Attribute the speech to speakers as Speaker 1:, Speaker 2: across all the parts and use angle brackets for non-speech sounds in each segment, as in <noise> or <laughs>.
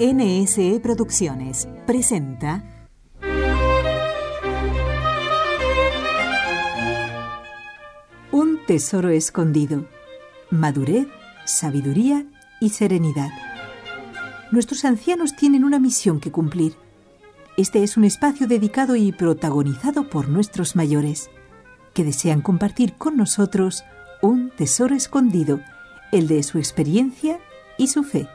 Speaker 1: NSE Producciones presenta Un
Speaker 2: tesoro escondido. Madurez, sabiduría y serenidad. Nuestros ancianos tienen una misión que cumplir. Este es un espacio dedicado y protagonizado por nuestros mayores, que desean compartir con nosotros un tesoro escondido, el de su experiencia y su fe.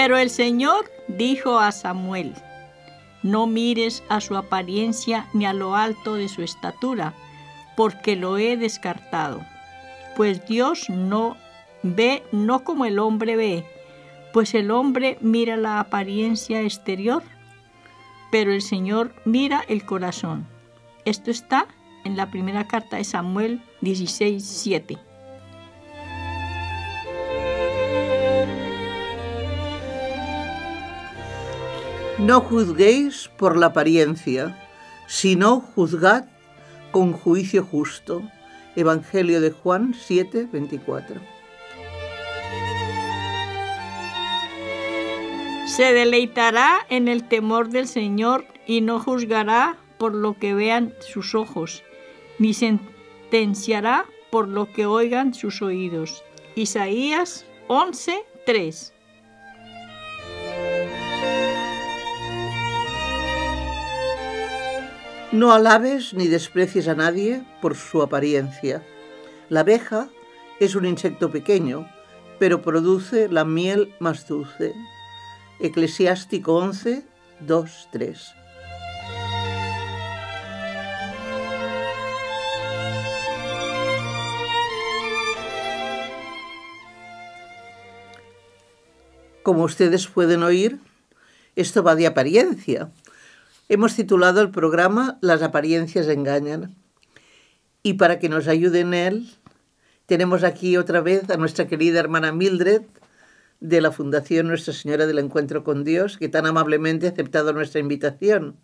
Speaker 1: Pero el Señor dijo a Samuel, no mires a su apariencia ni a lo alto de su estatura, porque lo he descartado. Pues Dios no ve, no como el hombre ve, pues el hombre mira la apariencia exterior, pero el Señor mira el corazón. Esto está en la primera carta de Samuel 16, 7.
Speaker 2: No juzguéis por la apariencia, sino juzgad con juicio justo. Evangelio de Juan 7, 24.
Speaker 1: Se deleitará en el temor del Señor y no juzgará por lo que vean sus ojos, ni sentenciará por lo que oigan sus oídos. Isaías 11, 3. No alabes
Speaker 2: ni desprecies a nadie por su apariencia. La abeja es un insecto pequeño, pero produce la miel más dulce. Eclesiástico 11, 2, 3. Como ustedes pueden oír, esto va de apariencia, Hemos titulado el programa Las apariencias engañan. Y para que nos ayude en él, tenemos aquí otra vez a nuestra querida hermana Mildred de la Fundación Nuestra Señora del Encuentro con Dios, que tan amablemente ha aceptado nuestra invitación.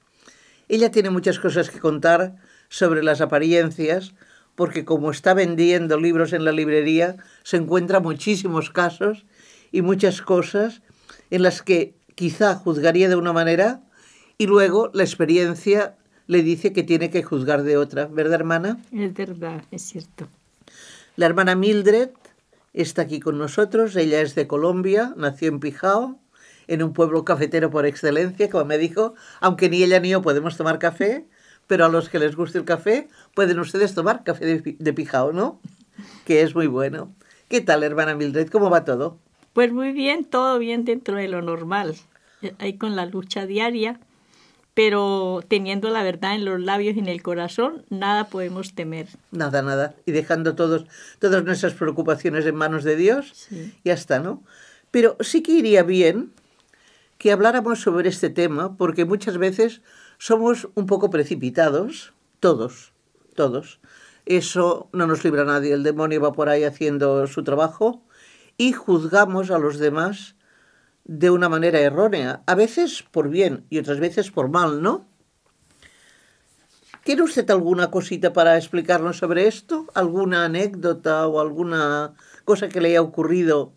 Speaker 2: Ella tiene muchas cosas que contar sobre las apariencias, porque como está vendiendo libros en la librería, se encuentra muchísimos casos y muchas cosas en las que quizá juzgaría de una manera, y luego la experiencia le dice que tiene que juzgar de otra, ¿verdad hermana? Es verdad, es cierto. La hermana Mildred está aquí con nosotros, ella es de Colombia, nació en Pijao, en un pueblo cafetero por excelencia, como me dijo, aunque ni ella ni yo podemos tomar café, pero a los que les guste el café pueden ustedes tomar café de, Pijao, ¿no? Que es muy bueno. ¿Qué tal, hermana Mildred? ¿Cómo va todo?
Speaker 1: Pues muy bien, todo bien dentro de lo normal, eh, ahí con la lucha diaria pero teniendo la verdad en los labios y en el corazón, nada podemos temer.
Speaker 2: Nada, nada. Y dejando todos, todas nuestras preocupaciones en manos de Dios, ya está, ¿no? Pero sí que iría bien que habláramos sobre este tema, porque muchas veces somos un poco precipitados, todos, todos. Eso no nos libra nadie, el demonio va por ahí haciendo su trabajo y juzgamos a los demás de una manera errónea, a veces por bien y otras veces por mal, ¿no? ¿Tiene usted alguna cosita para explicarnos sobre esto? ¿Alguna anécdota o alguna cosa que le haya ocurrido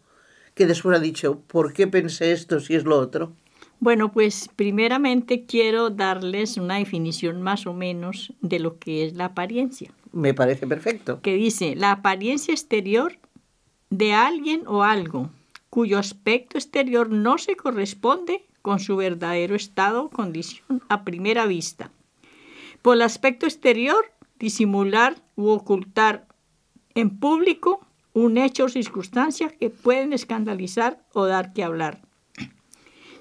Speaker 2: que después ha dicho, ¿por qué pensé esto si es lo otro?
Speaker 1: Bueno, pues primeramente quiero darles una definición más o menos de lo que es la apariencia. Me parece perfecto. Que dice, la apariencia exterior de alguien o algo cuyo aspecto exterior no se corresponde con su verdadero estado o condición a primera vista. Por el aspecto exterior, disimular u ocultar en público un hecho o circunstancia que pueden escandalizar o dar que hablar.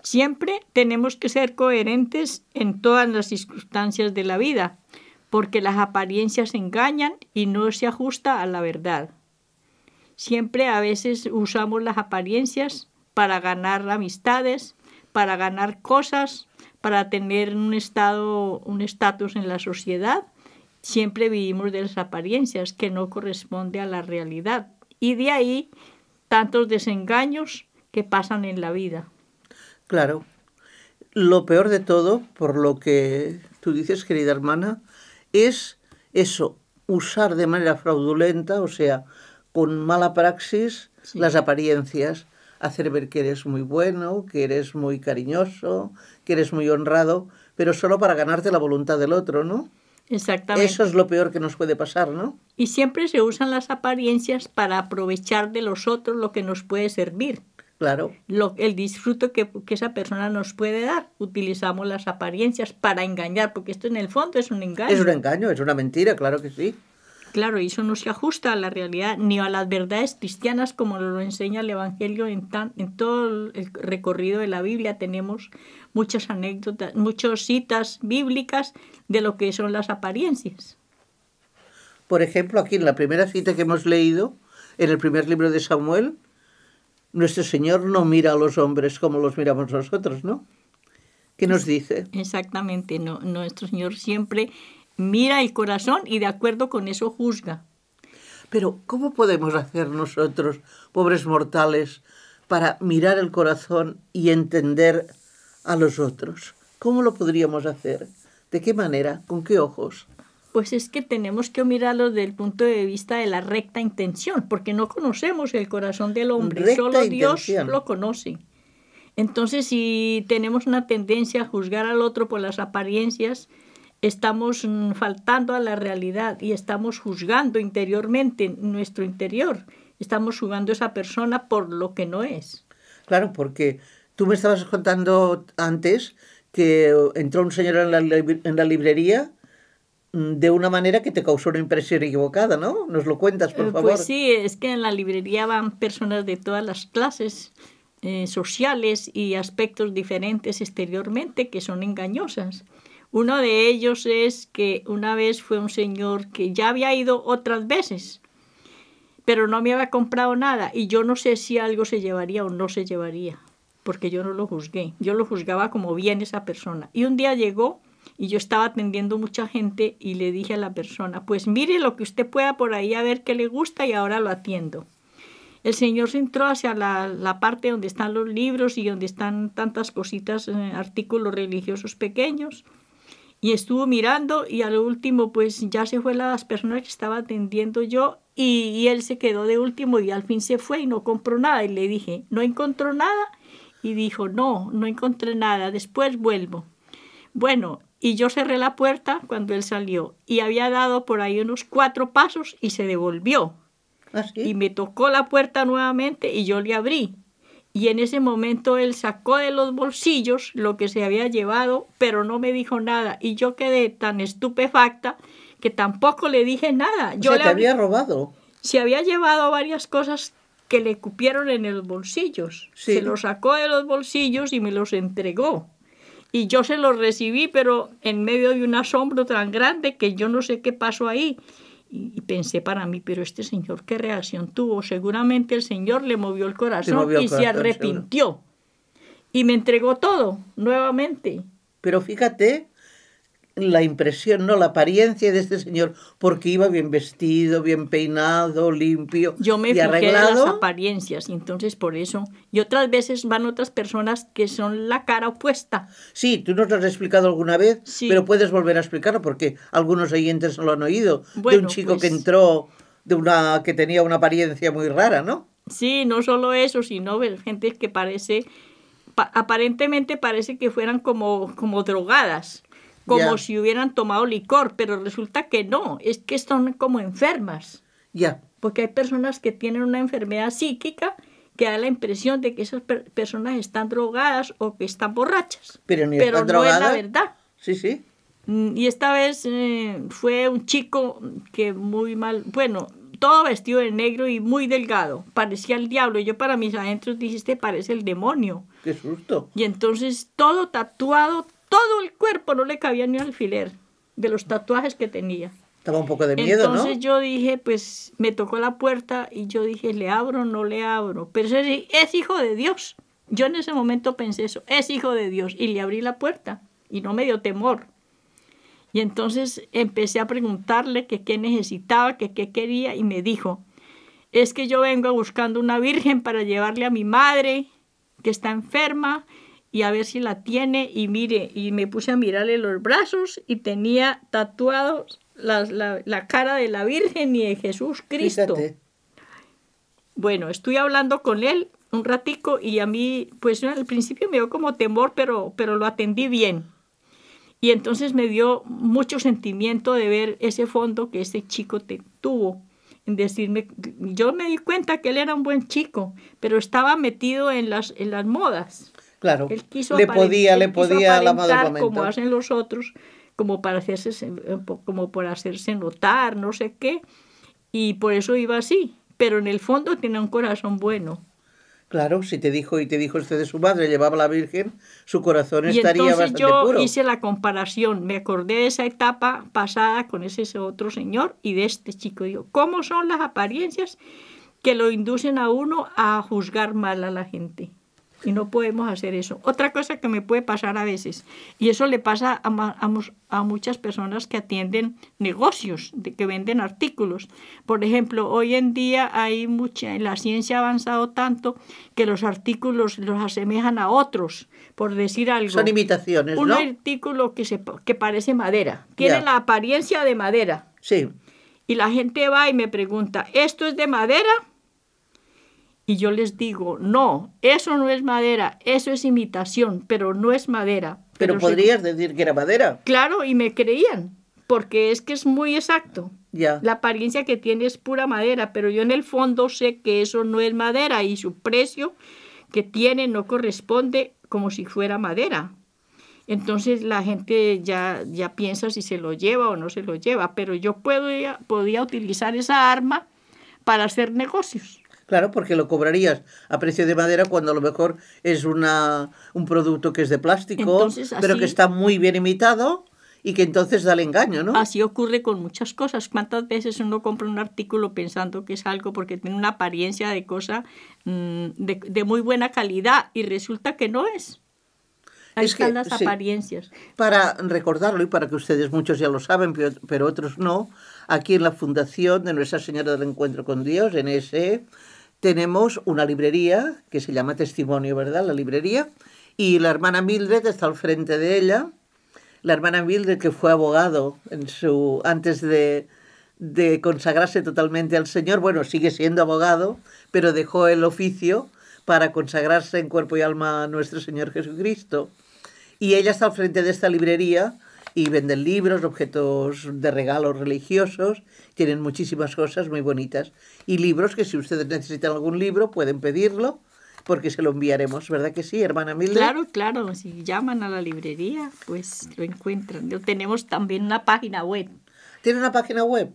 Speaker 1: Siempre tenemos que ser coherentes en todas las circunstancias de la vida, porque las apariencias engañan y no se ajusta a la verdad. Siempre a veces usamos las apariencias para ganar amistades, para ganar cosas, para tener un estado, un estatus en la sociedad. Siempre vivimos de las apariencias que no corresponde a la realidad. Y de ahí tantos desengaños que pasan en la vida.
Speaker 2: Claro. Lo peor de todo, por lo que tú dices, querida hermana, es eso, usar de manera fraudulenta, o sea, con mala praxis las apariencias, hacer ver que eres muy bueno, que eres muy cariñoso, que eres muy honrado, pero solo para ganarte la voluntad del otro, ¿no? Exactamente. Eso es lo peor que nos puede pasar, ¿no?
Speaker 1: Y siempre se usan las apariencias para aprovechar de los otros lo que nos puede servir. Claro. el disfruto que, que, esa persona nos puede dar. Utilizamos las apariencias para engañar, porque esto en el fondo es un engaño. Es un engaño,
Speaker 2: es una mentira, claro que sí.
Speaker 1: Claro, y eso no se ajusta a la realidad ni a las verdades cristianas como lo enseña el Evangelio en, en todo el recorrido de la Biblia. Tenemos muchas anécdotas, muchas citas bíblicas de lo que son las apariencias.
Speaker 2: Por ejemplo, aquí en la primera cita que hemos leído, en el primer libro de Samuel, nuestro Señor no mira a los hombres como los miramos nosotros, ¿no? ¿Qué nos dice?
Speaker 1: Exactamente, nuestro Señor siempre mira el corazón y de acuerdo con eso juzga.
Speaker 2: Pero ¿cómo podemos hacer nosotros, pobres mortales, para mirar el corazón y entender a los otros? ¿Cómo lo podríamos hacer? ¿De qué manera? ¿Con qué ojos?
Speaker 1: Pues es que tenemos que mirarlo desde el punto de vista de la recta intención, porque no conocemos el corazón del hombre, solo Dios lo conoce. Entonces, si tenemos una tendencia a juzgar al otro por las apariencias, estamos faltando a la realidad y estamos juzgando interiormente nuestro interior. Estamos juzgando a esa persona por lo que no es.
Speaker 2: Claro, porque tú me estabas contando antes que entró un señor en la, librería mm, de una manera que te causó una impresión equivocada, ¿no? Nos lo cuentas, por eh, pues favor. Pues
Speaker 1: sí, es que en la librería van personas de todas las clases eh, sociales y aspectos diferentes exteriormente que son engañosas. Uno de ellos es que una vez fue un señor que ya había ido otras veces, pero no me había comprado nada y yo no sé si algo se llevaría o no se llevaría, porque yo no lo juzgué, yo lo juzgaba como bien esa persona. Y un día llegó y yo estaba atendiendo mucha gente y le dije a la persona, pues mire lo que usted pueda por ahí a ver qué le gusta y ahora lo atiendo. El Señor se entró hacia la, parte donde están los libros y donde están tantas cositas, eh, artículos religiosos pequeños y estuvo mirando y a lo último pues ya se fue las personas que estaba atendiendo yo y, él se quedó de último y al fin se fue y no compró nada y le dije, ¿no encontró nada? Y dijo, no, no encontré nada, después vuelvo. Bueno, y yo cerré la puerta cuando él salió y había dado por ahí unos cuatro pasos y se devolvió. ¿Ah, y me tocó la puerta nuevamente y yo le abrí y en ese momento él sacó de los bolsillos lo que se había llevado, pero no me dijo nada y yo quedé tan estupefacta que tampoco le dije nada. Yo había robado. Se había llevado varias cosas que le cupieron en los bolsillos. Se los sacó de los bolsillos y me los entregó. Y yo se los recibí, pero en medio de un asombro tan grande que yo no sé qué pasó ahí y, pensé para mí, pero este señor, ¿qué reacción tuvo? Seguramente el señor le movió el corazón y se arrepintió. Y me entregó todo nuevamente. Pero fíjate la impresión, no la apariencia
Speaker 2: de este señor, porque iba bien vestido, bien peinado, limpio. Yo me y fijé arreglado. En las
Speaker 1: apariencias, entonces por eso. Y otras veces van otras personas que son la cara opuesta. Sí, tú
Speaker 2: nos lo has explicado alguna vez,
Speaker 1: pero puedes volver
Speaker 2: a explicarlo porque algunos oyentes no lo han oído. de un chico que pues entró, de una que tenía una apariencia muy rara, ¿no?
Speaker 1: Sí, no solo eso, sino gente que parece, aparentemente parece que fueran como, como drogadas como si hubieran tomado licor, pero resulta que no, es que son como enfermas. Ya. Porque hay personas que tienen una enfermedad psíquica que da la impresión de que esas personas están drogadas o que están borrachas.
Speaker 2: Pero, ni pero no es la
Speaker 1: verdad. Sí, sí. Mm, y esta vez eh, fue un chico que muy mal, bueno, todo vestido de negro y muy delgado, parecía el diablo. Yo para mis adentros dijiste... parece el demonio.
Speaker 2: Qué susto.
Speaker 1: Y entonces todo tatuado, todo el cuerpo no le cabía ni un alfiler de los tatuajes que tenía.
Speaker 2: Estaba un poco de miedo, ¿no? Entonces
Speaker 1: yo dije, pues me tocó la puerta y yo dije, ¿le abro o no le abro? Pero es, es hijo de Dios. Yo en ese momento pensé eso, es hijo de Dios. Y le abrí la puerta y no me dio temor. Y entonces empecé a preguntarle que qué necesitaba, que qué quería y me dijo, es que yo vengo buscando una virgen para llevarle a mi madre que está enferma y a ver si la tiene y mire, y me puse a mirarle los brazos y tenía tatuados la, la, cara de la Virgen y de Jesús Cristo. Bueno, estoy hablando con él un ratico y a mí, pues al principio me dio como temor, pero, pero lo atendí bien. Y entonces me dio mucho sentimiento de ver ese fondo que ese chico tuvo. En decirme, yo me di cuenta que él era un buen chico, pero estaba metido en las, en las modas. Claro. Él quiso le podía, le podía la como hacen los otros, como para hacerse, eh, como por hacerse notar, no sé qué, y por eso iba así. Pero en el fondo tiene un corazón bueno.
Speaker 2: Claro, si te dijo y te dijo usted de su madre, llevaba la Virgen, su corazón y estaría entonces yo hice
Speaker 1: la comparación, me acordé de esa etapa pasada con ese, ese otro señor y de este chico. Digo, ¿cómo son las apariencias que lo inducen a uno a juzgar mal a la gente? y no podemos hacer eso. Otra cosa que me puede pasar a veces, y eso le pasa a, a, muchas personas que atienden negocios, de, que venden artículos. Por ejemplo, hoy en día hay mucha, la ciencia ha avanzado tanto que los artículos los asemejan a otros, por decir algo. Son imitaciones, Un artículo que, se, que parece madera, tiene la apariencia de madera. Sí. Y la gente va y me pregunta, ¿esto es de madera? y yo les digo, no, eso no es madera, eso es imitación, pero no es madera. Pero, podrías
Speaker 2: decir que era madera.
Speaker 1: Claro, y me creían, porque es que es muy exacto. La apariencia que tiene es pura madera, pero yo en el fondo sé que eso no es madera y su precio que tiene no corresponde como si fuera madera. Entonces la gente ya, ya piensa si se lo lleva o no se lo lleva, pero yo puedo podía utilizar esa arma para hacer negocios. Claro,
Speaker 2: porque lo cobrarías a precio de madera cuando a lo mejor es una, un producto que es de
Speaker 1: plástico, pero que está muy bien imitado y que entonces da el engaño, ¿no? Así ocurre con muchas cosas. ¿Cuántas veces uno compra un artículo pensando que es algo porque tiene una apariencia de cosa mm, de, de muy buena calidad y resulta que no es? Ahí es están las apariencias.
Speaker 2: Para recordarlo y para que ustedes muchos ya lo saben, pero, pero, otros no, aquí en la Fundación de Nuestra Señora del Encuentro con Dios, en ese tenemos una librería que se llama Testimonio, ¿verdad? La librería. Y la hermana Mildred está al frente de ella. La hermana Mildred, que fue abogado en su, antes de, de consagrarse totalmente al Señor, bueno, sigue siendo abogado, pero dejó el oficio para consagrarse en cuerpo y alma a nuestro Señor Jesucristo. Y ella está al frente de esta librería y vende libros, objetos de regalos religiosos, tienen muchísimas cosas muy bonitas y libros que si ustedes necesitan algún libro pueden pedirlo porque se lo enviaremos, ¿verdad que sí, hermana Milde? Claro,
Speaker 1: claro, si llaman a la librería, pues lo encuentran. Tenemos también una página web. ¿Tiene
Speaker 2: una página web?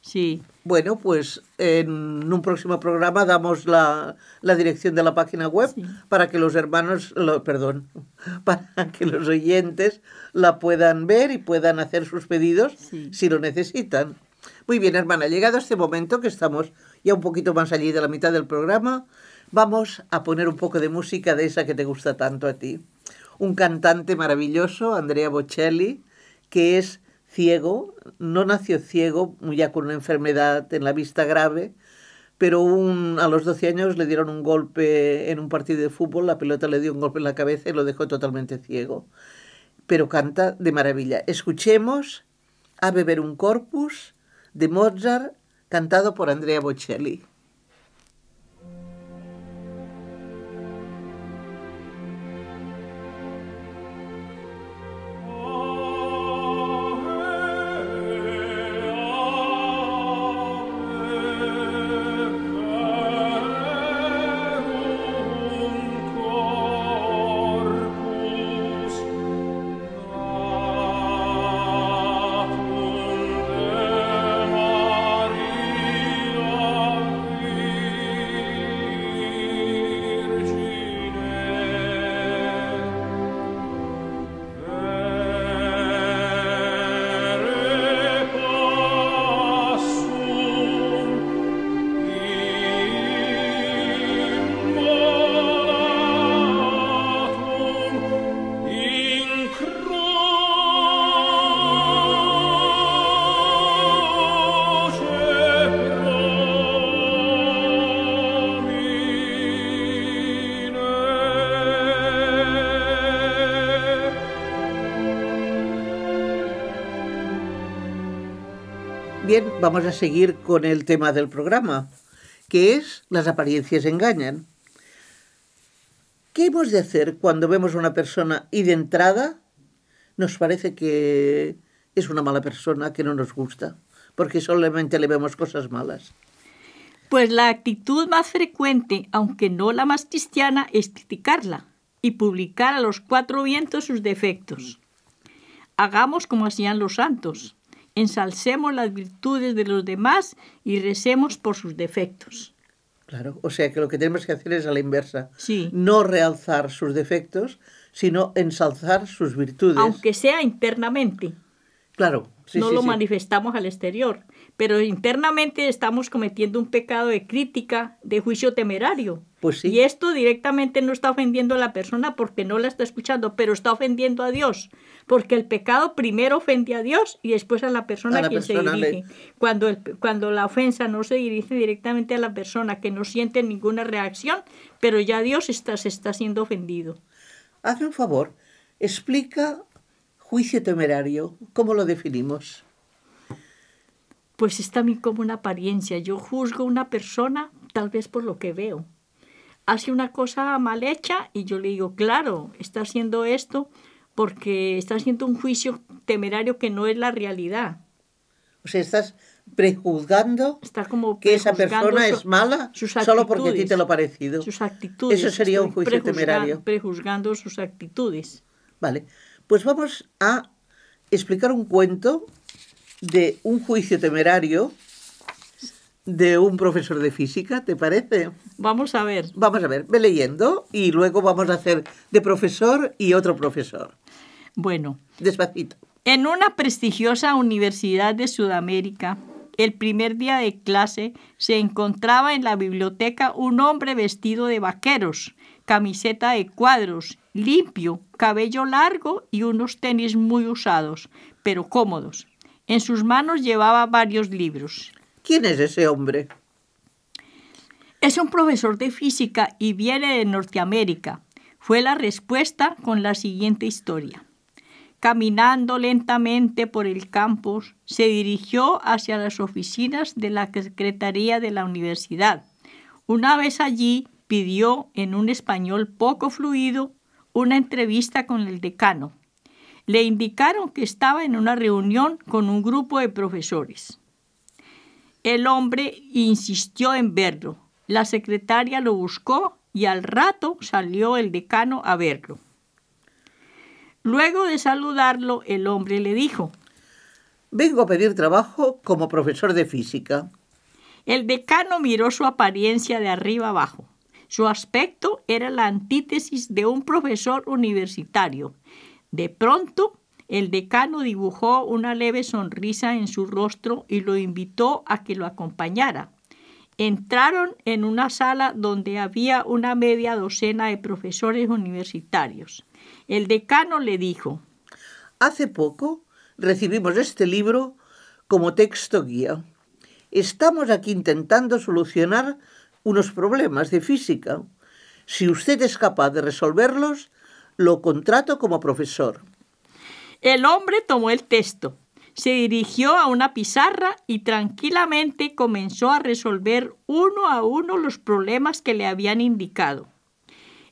Speaker 2: Sí. Bueno, pues en un próximo programa damos la, dirección de la página web para que los hermanos, lo, perdón, <laughs> para que los oyentes la puedan ver y puedan hacer sus pedidos si lo necesitan. Muy bien, hermana, llegado este momento que estamos ya un poquito más allí de la mitad del programa, vamos a poner un poco de música de esa que te gusta tanto a ti. Un cantante maravilloso, Andrea Bocelli, que es ciego, no nació ciego, ya con una enfermedad en la vista grave, pero a los 12 años le dieron un golpe en un partido de fútbol, la pelota le dio un golpe en la cabeza y lo dejó totalmente ciego. Pero canta de maravilla. Escuchemos a beber un corpus de Mozart, cantado por Andrea Bocelli. vamos a seguir con el tema del programa, que es las apariencias engañan. ¿Qué hemos de hacer cuando vemos a una persona y de entrada nos parece que es una mala persona, que no nos gusta, porque solamente le vemos cosas malas?
Speaker 1: Pues la actitud más frecuente, aunque no la más cristiana, es criticarla y publicar a los cuatro vientos sus defectos. Hagamos como hacían los santos ensalcemos las virtudes de los demás y recemos por sus defectos.
Speaker 2: Claro, o sea que lo que tenemos que hacer es a la inversa. No realzar sus defectos, sino ensalzar sus virtudes. Aunque
Speaker 1: sea internamente.
Speaker 2: Claro. no lo
Speaker 1: manifestamos al exterior pero internamente estamos cometiendo un pecado de crítica, de juicio temerario. Pues Y esto directamente no está ofendiendo a la persona porque no la está escuchando, pero está ofendiendo a Dios, porque el pecado primero ofende a Dios y después a la persona a quien se dirige. Cuando, cuando la ofensa no se dirige directamente a la persona, que no siente ninguna reacción, pero ya Dios está, se está siendo ofendido. Hazme
Speaker 2: un favor, explica juicio temerario, ¿cómo lo definimos?
Speaker 1: pues es también como una apariencia. Yo juzgo a una persona tal vez por lo que veo. Hace una cosa mal hecha y yo le digo, claro, está haciendo esto porque está haciendo un juicio temerario que no es la realidad.
Speaker 2: O sea, estás prejuzgando que esa persona es mala solo porque a ti te lo parecido. Sus actitudes. Eso sería un juicio temerario.
Speaker 1: Prejuzgando sus actitudes.
Speaker 2: Vale, pues vamos a explicar un cuento de un juicio temerario de un profesor de física, ¿te parece? Vamos a ver. Vamos a ver, ve leyendo y luego vamos a hacer de profesor y otro profesor.
Speaker 1: Bueno. Despacito. En una prestigiosa universidad de Sudamérica, el primer día de clase se encontraba en la biblioteca un hombre vestido de vaqueros, camiseta de cuadros, limpio, cabello largo y unos tenis muy usados, pero cómodos. En sus manos llevaba varios libros. ¿Quién es ese hombre? Es un profesor de física y viene de Norteamérica. Fue la respuesta con la siguiente historia. Caminando lentamente por el campus, se dirigió hacia las oficinas de la Secretaría de la Universidad. Una vez allí, pidió en un español poco fluido una entrevista con el decano le indicaron que estaba en una reunión con un grupo de profesores. El hombre insistió en verlo. La secretaria lo buscó y al rato salió el decano a verlo. Luego de saludarlo, el hombre le dijo, Vengo a pedir trabajo como profesor de física. El decano miró su apariencia de arriba abajo. Su aspecto era la antítesis de un profesor universitario de pronto, el decano dibujó una leve sonrisa en su rostro y lo invitó a que lo acompañara. Entraron en una sala donde había una media docena de profesores universitarios. El decano le dijo,
Speaker 2: Hace poco recibimos este libro como texto guía. Estamos aquí intentando solucionar unos problemas de física. Si usted es capaz de resolverlos, lo contrato como profesor.
Speaker 1: El hombre tomó el texto, se dirigió a una pizarra y tranquilamente comenzó a resolver uno a uno los problemas que le habían indicado.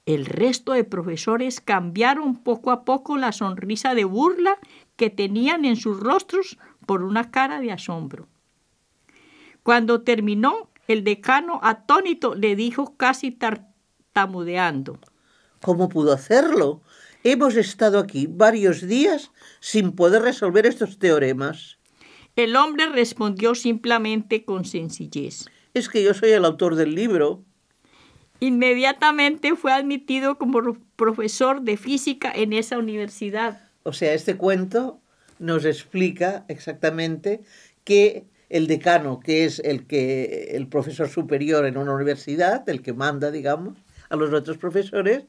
Speaker 1: El resto de profesores cambiaron poco a poco la sonrisa de burla que tenían en sus rostros por una cara de asombro. Cuando terminó, el decano atónito le dijo casi tartamudeando,
Speaker 2: ¿Cómo pudo hacerlo? Hemos estado aquí varios días sin poder resolver estos teoremas.
Speaker 1: El hombre respondió simplemente con sencillez. Es que yo soy el autor del libro. Inmediatamente fue admitido como profesor de física en esa universidad. O sea, este cuento
Speaker 2: nos explica
Speaker 1: exactamente
Speaker 2: que el decano, que es el que el profesor superior en una universidad, el que manda, digamos, a los otros profesores,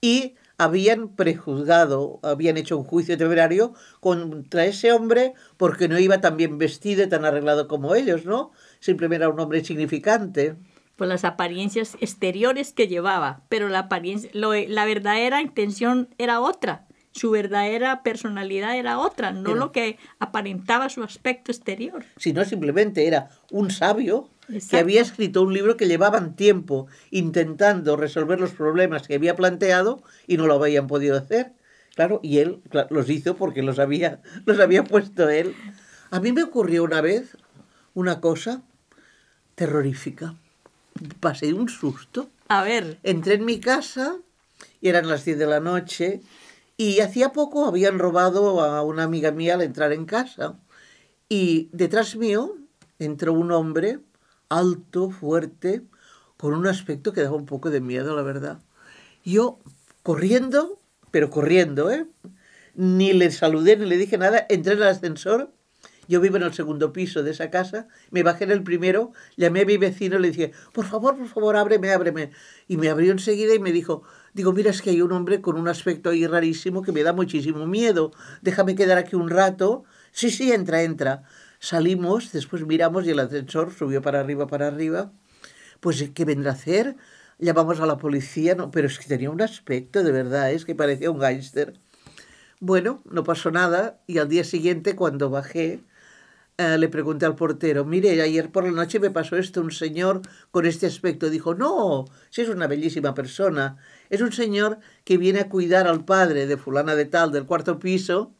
Speaker 2: y habían prejuzgado, habían hecho un juicio temerario contra ese hombre porque no iba tan bien vestido y tan arreglado como ellos, ¿no? Simplemente era un hombre significante.
Speaker 1: Por las apariencias exteriores que llevaba, pero la, apariencia, la verdadera intención era otra, su verdadera personalidad era otra, no lo que aparentaba su aspecto exterior.
Speaker 2: Sino simplemente era un sabio que había escrito un libro que llevaban tiempo intentando resolver los problemas que había planteado y no lo habían podido hacer. Claro, y él los hizo porque los había, los había puesto él. A mí me ocurrió una vez una cosa terrorífica. Pasé un susto. A ver. Entré en mi casa y eran las 10 de la noche y hacía poco habían robado a una amiga mía al entrar en casa. Y detrás mío entró un hombre alto, fuerte, con un aspecto que daba un poco de miedo, la verdad. Yo corriendo, pero corriendo, ¿eh? Ni le saludé, ni le dije nada, entré en el ascensor. Yo vivo en el segundo piso de esa casa, me bajé en el primero, llamé a mi vecino y le dije, por favor, por favor, ábreme, ábreme. Y me abrió enseguida y me dijo, digo, mira, es que hay un hombre con un aspecto ahí rarísimo que me da muchísimo miedo, déjame quedar aquí un rato. Sí, sí, entra, entra salimos, después miramos y el ascensor subió para arriba, para arriba. Pues, ¿qué vendrá a hacer? Llamamos a la policía, no, pero es que tenía un aspecto, de verdad, es que parecía un gángster. Bueno, no pasó nada y al día siguiente, cuando bajé, eh, le pregunté al portero, mire, ayer por la noche me pasó esto, un señor con este aspecto. Dijo, no, si es una bellísima persona. Es un señor que viene a cuidar al padre de fulana de tal del cuarto piso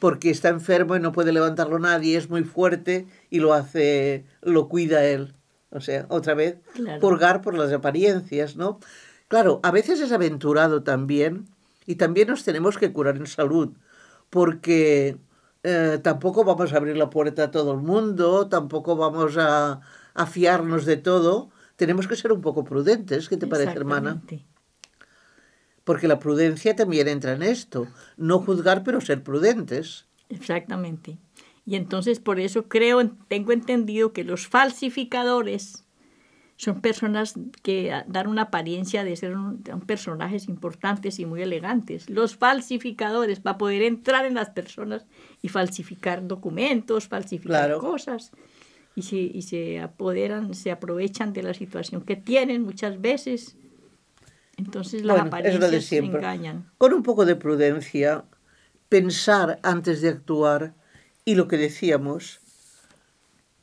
Speaker 2: porque está enfermo y no puede levantarlo nadie, es muy fuerte y lo hace, lo cuida él. O sea, otra vez, purgar por las apariencias, ¿no? Claro, a veces es aventurado también y también nos tenemos que curar en salud, porque eh, tampoco vamos a abrir la puerta a todo el mundo, tampoco vamos a, a fiarnos de todo. Tenemos que ser un poco prudentes, ¿qué te parece, hermana? porque la prudencia también entra en esto, no juzgar pero ser prudentes.
Speaker 1: Exactamente. Y entonces por eso creo, tengo entendido que los falsificadores son personas que dan una apariencia de ser un, personajes importantes y muy elegantes. Los falsificadores, para poder entrar en las personas y falsificar documentos, falsificar cosas. Y se, y se apoderan, se aprovechan de la situación que tienen muchas veces entonces las apariencias es de engañan. Con un poco
Speaker 2: de prudencia, pensar antes de actuar y lo que decíamos,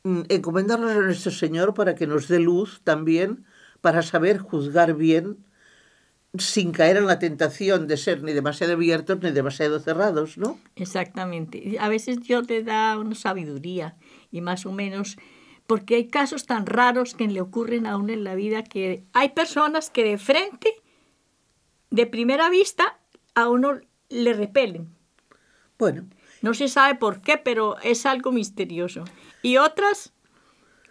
Speaker 2: mm, encomendarnos a nuestro Señor para que nos dé luz también para saber juzgar bien sin caer en la tentación de ser ni demasiado abiertos ni demasiado cerrados, ¿no?
Speaker 1: Exactamente. A veces Dios te da una sabiduría y más o menos porque hay casos tan raros que le ocurren a uno en la vida que hay personas que de frente, de primera vista, a uno le repelen. Bueno. No se sabe por qué, pero es algo misterioso. Y otras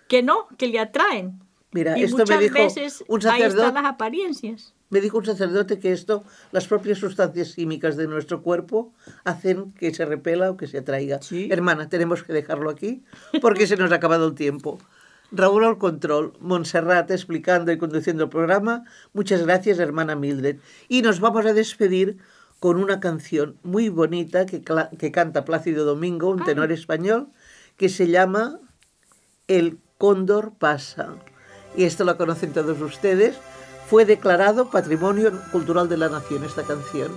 Speaker 1: que no, que le atraen. Mira, esto me dijo veces un sacerdote, ahí están las apariencias.
Speaker 2: Me dijo un sacerdote que esto, las propias sustancias químicas de nuestro cuerpo hacen que se repela o que se atraiga. Hermana, tenemos que dejarlo aquí porque se nos ha acabado el tiempo. Raúl al control, Montserrat explicando y conduciendo el programa. Muchas gracias, hermana Mildred. Y nos vamos a despedir con una canción muy bonita que, que canta Plácido Domingo, un ah. tenor español, que se llama El Cóndor pasa. Y esto lo conocen todos ustedes fue declarado Patrimonio Cultural de la Nación esta canción.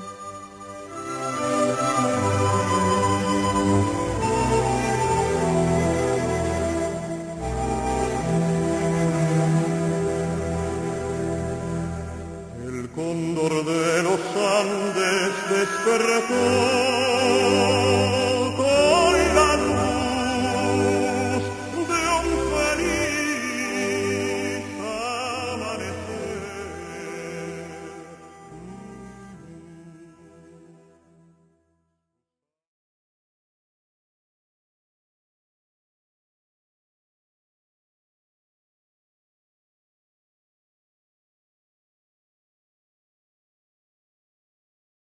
Speaker 2: El cóndor de los Andes